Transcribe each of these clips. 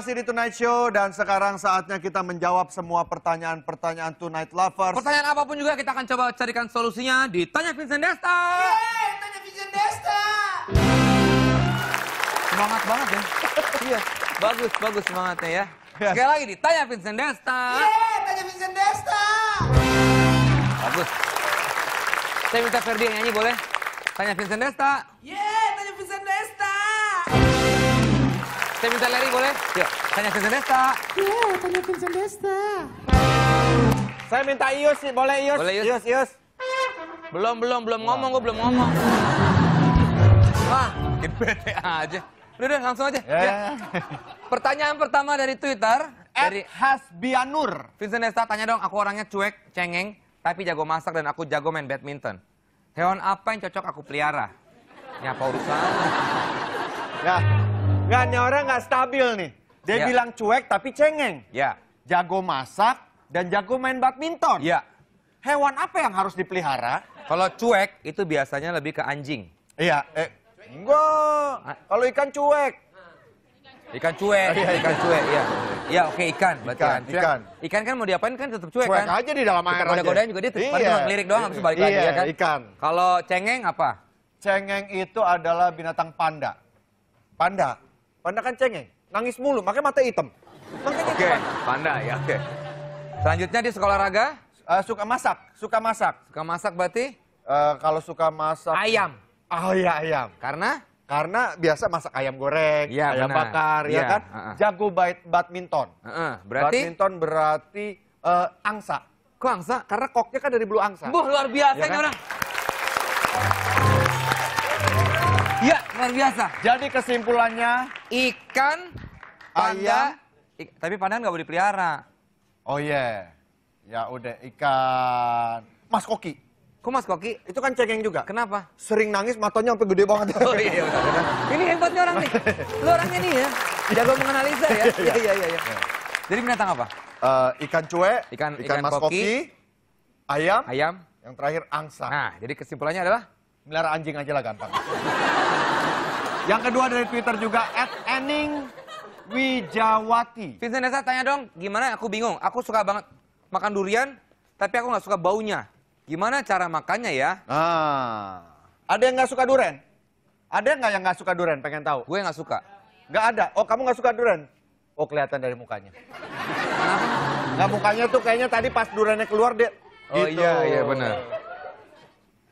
masih di Tonight Show dan sekarang saatnya kita menjawab semua pertanyaan-pertanyaan Tonight Lovers. Pertanyaan apapun juga kita akan coba carikan solusinya di Tanya Vincent Desta. Yeay, Tanya Vincent Desta. Semangat banget ya. iya, bagus, bagus semangatnya ya. Yes. Sekali lagi di Tanya Vincent Desta. Yeay, Tanya Vincent Desta. Bagus. Saya minta Ferdi yang nyanyi boleh? Tanya Vincent Desta. Yeay. saya minta Larry boleh? Yuk, tanya Vincent Desta. Iya, yeah, tanya Vincent Desta. Saya minta Ius, boleh Ius? Boleh Ius. Ius, Ius. Belum, belum, belum ngomong, gue belum ngomong. Wah, bete aja. Udah, udah, langsung aja. Yeah. Ya. ya, ya. Eh. Pertanyaan pertama dari Twitter. At dari Hasbianur. Vincent Desta, tanya dong, aku orangnya cuek, cengeng, tapi jago masak dan aku jago main badminton. Hewan apa yang cocok aku pelihara? Ya, apa urusan? Ya, Gak ini orang nggak stabil nih. Dia ya. bilang cuek tapi cengeng. Ya. Jago masak dan jago main badminton. Ya. Hewan apa yang harus dipelihara? Kalau cuek itu biasanya lebih ke anjing. Iya, eh. Enggak. Ah. Kalau ikan cuek. Ikan cuek, oh, iya, iya, ikan cuek, iya. Iya, oke ikan, berarti ikan, kan. ikan. Ikan kan mau diapain kan tetap cuek, cuek kan? aja di dalam air aja. Godain juga dia tetap iya. melirik doang habis balik iya, lagi ya kan? ikan. Kalau cengeng apa? Cengeng itu adalah binatang panda. Panda. Panda kan cengeng, ya? nangis mulu, makanya mata hitam. Oke, okay, panda ya. Oke. Okay. Selanjutnya di sekolah raga? Uh, eh, suka masak, suka masak. Suka masak berarti? Uh, kalau suka masak... Ayam. Oh iya, ayam. Karena? Karena biasa masak ayam goreng, ya, ayam benar. bakar, ya, ya kan? Uh -uh. Jago bait badminton. Uh -uh. Berarti? Badminton berarti uh, angsa. Kok angsa? Karena koknya kan dari bulu angsa. Buh, luar biasa ya kan? orang. Iya, luar biasa. Jadi kesimpulannya, ikan, panda. Ayam. tapi panda nggak boleh pelihara. Oh iya. Yeah. Ya udah ikan. Mas Koki. Kok Mas Koki? Itu kan cengeng juga. Kenapa? Sering nangis matanya sampai gede banget. Oh iya Ini hebatnya orang nih. Lu orangnya nih ya. Jago menganalisa ya. Iya. iya iya iya. Jadi binatang apa? Uh, ikan cuek, ikan, ikan, ikan Mas Koki, Koki, ayam, ayam, yang terakhir angsa. Nah, jadi kesimpulannya adalah melihara anjing aja lah gampang. Yang kedua dari Twitter juga, at Ening Wijawati. Vincent Desa tanya dong, gimana aku bingung, aku suka banget makan durian, tapi aku gak suka baunya. Gimana cara makannya ya? Ah. Ada yang gak suka durian? Ada nggak yang gak suka durian? Pengen tahu? Gue gak suka. Gak ada. Oh kamu gak suka durian? Oh kelihatan dari mukanya. Nggak mukanya tuh kayaknya tadi pas duriannya keluar deh. Oh gitu. iya iya benar.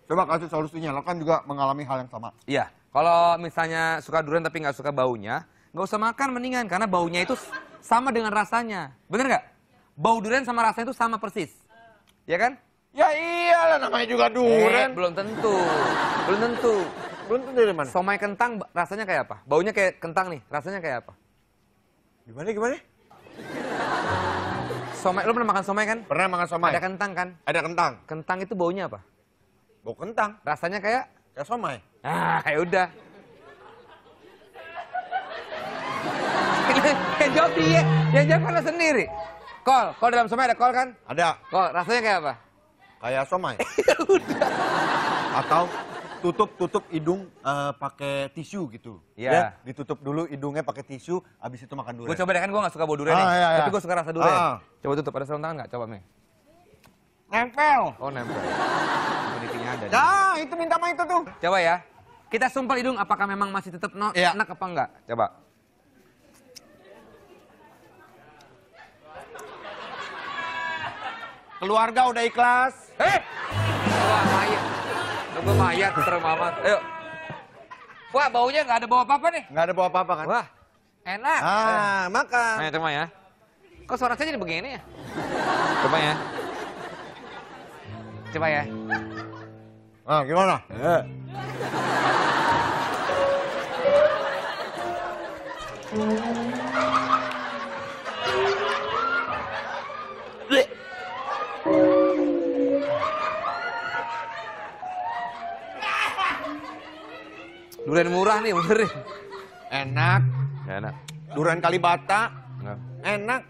Coba kasih solusinya. Lo kan juga mengalami hal yang sama. Iya. Kalau misalnya suka durian tapi nggak suka baunya, nggak usah makan mendingan karena baunya itu sama dengan rasanya. Bener nggak? Bau durian sama rasanya itu sama persis. Ya kan? Ya iyalah namanya juga eh, durian. Eh, belum tentu. belum tentu. Belum tentu dari mana? Somai kentang rasanya kayak apa? Baunya kayak kentang nih, rasanya kayak apa? Gimana gimana? Somai, lo pernah makan somai kan? Pernah makan somai. Ada kentang kan? Ada kentang. Kentang itu baunya apa? Bau kentang. Rasanya kayak Kayak somai? Ah, kayak udah. yang jawab dia, yang jawab karena sendiri. Kol, kol dalam somai ada kol kan? Ada. Kol, rasanya kayak apa? Kayak somai. Ya udah. Atau tutup tutup hidung uh, pakai tisu gitu. Iya. Yeah. Ditutup dulu hidungnya pakai tisu, abis itu makan durian. Gue coba deh kan gue gak suka bau durian ah, nih. Iya, iya. Tapi gue suka rasa durian. Ah. Coba tutup, ada sarung tangan gak? Coba nih. Nempel. Oh nempel yang ada. Nah, itu minta mah itu tuh. Coba ya. Kita sumpel hidung apakah memang masih tetap no, ya. enak apa enggak? Coba. Keluarga udah ikhlas. Eh. Wah, mayat. Tunggu mayat termamat. Ayo. Wah, baunya nggak ada bawa apa-apa nih. Nggak ada bawa apa-apa kan? Wah, enak. Ah, makan. Ayo, coba ya. Kok suara saya jadi begini ya? Coba ya. Coba ya. Nah, gimana? Yeah. Durian murah nih, bener nih. Enak. Enak. Durian Kalibata. Enak. Enak.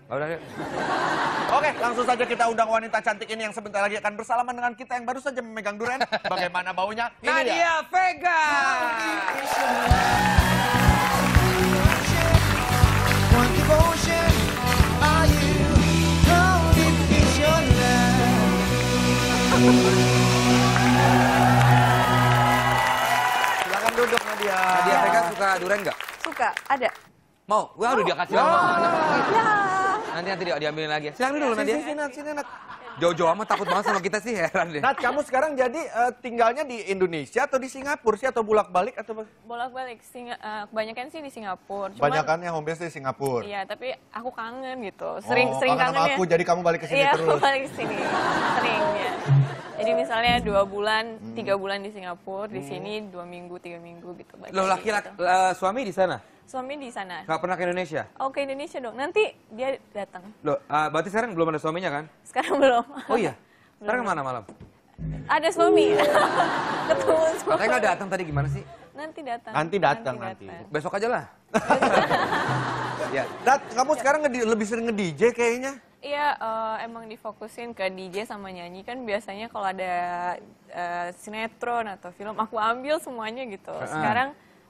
Oke, langsung saja kita undang wanita cantik ini yang sebentar lagi akan bersalaman dengan kita yang baru saja memegang durian. Bagaimana baunya? Ini Nadia dia. Vega. Silakan duduk Nadia. Nadia Vega suka durian nggak? Suka, ada. Mau? gue udah dia kasih ya. Nanti nanti diambilin lagi. Ya. Siang dulu nanti. Sini, sini, Nat. Jauh-jauh amat takut banget sama kita sih heran deh. Nat, kamu sekarang jadi uh, tinggalnya di Indonesia atau di Singapura sih atau bolak-balik atau bolak-balik? Singa uh, kebanyakan sih di Singapura. Cuman, Kebanyakannya homebase di Singapura. Iya, tapi aku kangen gitu. Oh, sering sering oh, kangen, kangen aku jadi kamu balik ke sini iya, terus. Iya, balik ke sini. Sering ya. Jadi misalnya dua bulan, tiga bulan di Singapura, di hmm. sini dua minggu, tiga minggu gitu. Lo laki laki gitu. uh, suami di sana? Suami di sana. Gak pernah ke Indonesia? Oh ke Indonesia dong. Nanti dia datang. Lo, uh, eh, berarti sekarang belum ada suaminya kan? Sekarang belum. Oh iya. Sekarang mana malam? Ada suami. Oh. Ketemu suami. Katanya gak datang tadi gimana sih? Nanti datang. Nanti datang nanti. nanti. Besok aja lah. ya. Dat, kamu ya. sekarang lebih sering nge-DJ kayaknya. Iya, uh, emang difokusin ke DJ sama nyanyi kan biasanya kalau ada uh, sinetron atau film aku ambil semuanya gitu. Ah. Sekarang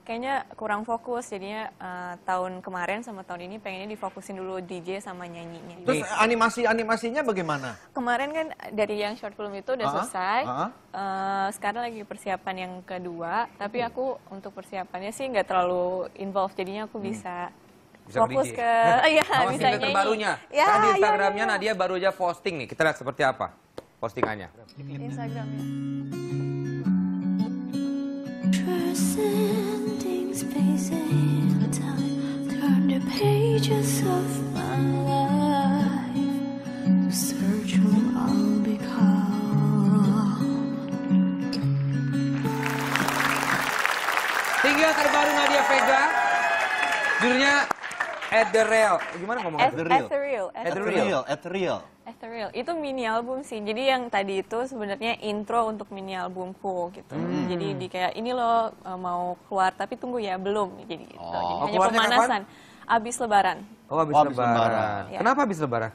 kayaknya kurang fokus jadinya uh, tahun kemarin sama tahun ini pengennya difokusin dulu DJ sama nyanyinya. Terus animasi animasinya bagaimana? Kemarin kan dari yang short film itu udah uh ah, -huh. selesai. Uh ah. -huh. uh, sekarang lagi persiapan yang kedua, tapi hmm. aku untuk persiapannya sih nggak terlalu involve jadinya aku hmm. bisa bisa fokus ke, ya, oh, bisa single terbarunya. Ya, kan di iya, Instagramnya ya, ya, Nadia baru aja posting nih. Kita lihat seperti apa postingannya. Instagramnya. Tinggal terbaru Nadia Vega Judulnya the Ethereal. Gimana ngomong the Ethereal. Ethereal. the Ethereal. Itu mini album sih. Jadi yang tadi itu sebenarnya intro untuk mini albumku gitu. Hmm. Jadi di kayak ini loh e, mau keluar tapi tunggu ya belum. Jadi gitu. Oh. Oh, hanya pemanasan. Abis lebaran. Oh, abis, oh, lebaran. Iya. Kenapa abis lebaran?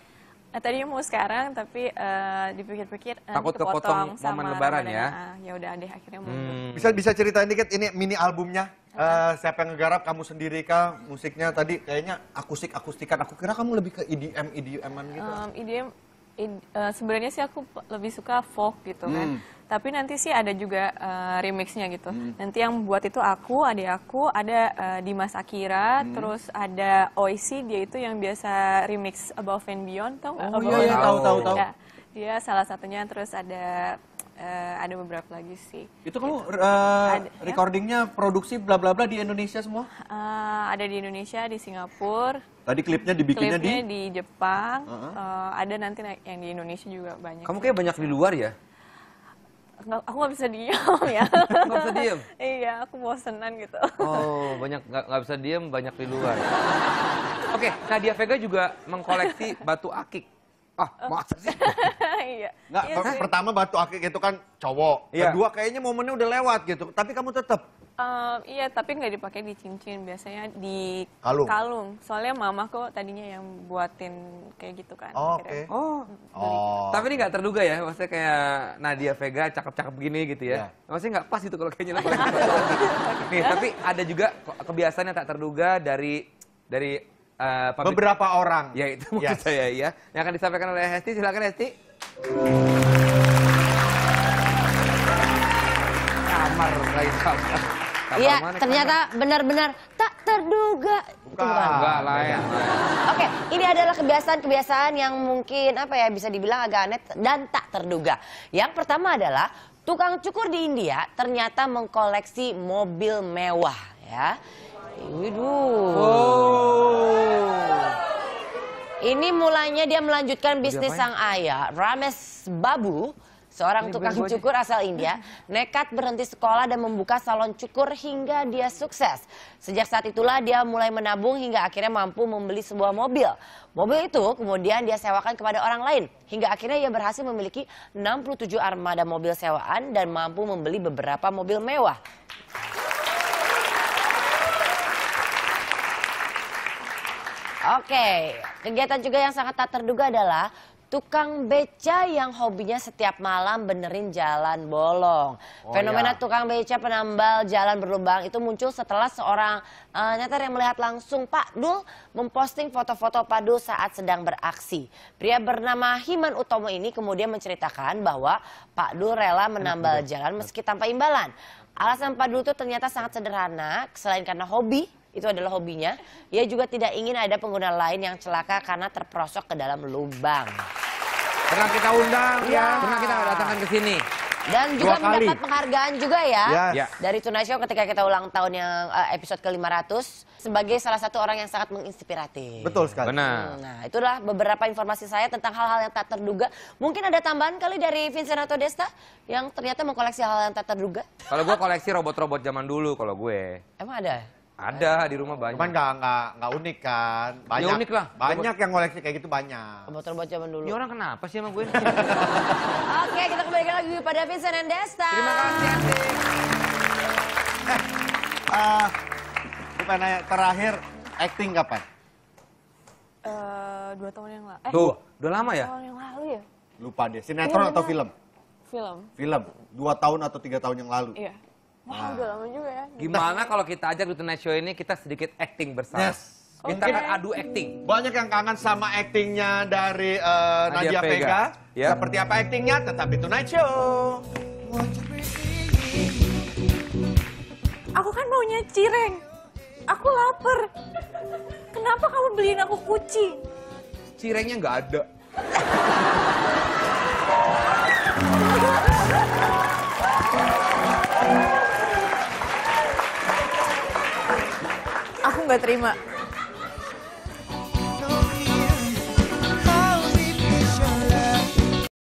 Nah, eh, tadinya mau sekarang tapi uh, dipikir-pikir eh, Takut kepotong, sama momen lebaran ya. Ah, ya udah deh akhirnya mau. Hmm. Bisa bisa ceritain dikit ini mini albumnya. Uh, siapa yang ngegarap kamu sendiri kah musiknya tadi kayaknya akustik akustikan aku kira kamu lebih ke EDM EDM-an gitu. Um, EDM Eh, sebenarnya sih aku lebih suka folk gitu kan. hmm. kan. Tapi nanti sih ada juga uh, remixnya gitu. Hmm. Nanti yang buat itu aku, adik aku, ada uh, Dimas Akira, hmm. terus ada Oisi, dia itu yang biasa remix Above and Beyond, tau Oh, oh iya, iya, tahu, tahu, tahu. Ya, dia salah satunya, terus ada uh, ada beberapa lagi sih. Itu kamu gitu. uh, recordingnya ya? produksi bla bla bla di Indonesia semua? Uh, ada di Indonesia, di Singapura. Tadi klipnya dibikinnya klipnya di? di Jepang. Uh -huh. uh, ada nanti yang di Indonesia juga banyak. Kamu kayak banyak di luar ya? Nggak, aku nggak bisa diem ya. nggak bisa diem? iya, aku bosenan gitu. Oh, banyak nggak, nggak bisa diem, banyak di luar. Oke, okay, Nadia Vega juga mengkoleksi batu akik. Ah, masa sih? iya. Nggak, iya sih. pertama batu akik itu kan cowok. Iya. Kedua kayaknya momennya udah lewat gitu. Tapi kamu tetap Um, iya, tapi nggak dipakai di cincin, biasanya di kalung. kalung. Soalnya kok tadinya yang buatin kayak gitu kan. Oh, Oke. Okay. Oh. Mm, oh. Tapi ini nggak terduga ya, maksudnya kayak Nadia Vega cakep-cakep begini gitu ya. Yeah. Maksudnya nggak pas itu kalau kayaknya. Nih, tapi ada juga kebiasaan yang tak terduga dari dari uh, beberapa orang. Ya itu maksud yes. saya ya. Yang akan disampaikan oleh Hesti, silakan Hesti. Kamar lain kamar. Iya, ternyata benar-benar tak terduga. Bukan, enggak lain. Oke, ini adalah kebiasaan-kebiasaan yang mungkin apa ya bisa dibilang agak aneh dan tak terduga. Yang pertama adalah tukang cukur di India ternyata mengkoleksi mobil mewah ya. Waduh. Oh. Ini mulanya dia melanjutkan bisnis sang ayah, Rames Babu, seorang tukang cukur asal India, nekat berhenti sekolah dan membuka salon cukur hingga dia sukses. Sejak saat itulah dia mulai menabung hingga akhirnya mampu membeli sebuah mobil. Mobil itu kemudian dia sewakan kepada orang lain hingga akhirnya ia berhasil memiliki 67 armada mobil sewaan dan mampu membeli beberapa mobil mewah. Oke, kegiatan juga yang sangat tak terduga adalah tukang beca yang hobinya setiap malam benerin jalan bolong. Oh, Fenomena ya. tukang beca penambal jalan berlubang itu muncul setelah seorang uh, eh, nyata yang melihat langsung Pak Dul memposting foto-foto Pak Dul saat sedang beraksi. Pria bernama Himan Utomo ini kemudian menceritakan bahwa Pak Dul rela menambal jalan meski tanpa imbalan. Alasan Pak Dul itu ternyata sangat sederhana, selain karena hobi, itu adalah hobinya. Ia juga tidak ingin ada pengguna lain yang celaka karena terperosok ke dalam lubang. Pernah kita undang iya. ya. Pernah kita datangkan ke sini. Dan juga kali. mendapat penghargaan juga ya. Yes. Yeah. Dari Tunai Show ketika kita ulang tahun yang eh, episode ke-500 sebagai salah satu orang yang sangat menginspiratif. Betul sekali. Benar. Hmm, nah, itulah beberapa informasi saya tentang hal-hal yang tak terduga. Mungkin ada tambahan kali dari Vincent atau Desta yang ternyata mengkoleksi hal-hal yang tak terduga. Kalau gue koleksi robot-robot zaman dulu kalau gue. Emang ada? Ada eh, di rumah banyak. Cuman nggak nggak gak unik kan? Ya banyak. Ya unik lah. Banyak yang koleksi kayak gitu banyak. obat buat zaman dulu. Ini orang kenapa sih sama gue? Oke, kita kembali lagi pada Vincent and Desta. Terima kasih, Andi. Eh, uh, terakhir acting kapan? Uh, dua tahun yang lalu. Eh, Tuh, udah lama ya? Tahun yang lalu ya. Lupa deh. Sinetron atau film? Film. Film. Dua tahun atau tiga tahun yang lalu? Iya. Wah, nah. udah lama juga ya. Gimana kalau kita ajak di Tonight Show ini kita sedikit acting bersama? Yes. Kita okay. akan adu acting. Banyak yang kangen sama actingnya dari uh, Nadia, Nadia Vega. Vega. Yep. Seperti apa actingnya? Tetap di Tonight Show. Aku kan maunya cireng. Aku lapar. Kenapa kamu beliin aku kucing? Cirengnya nggak ada. gue terima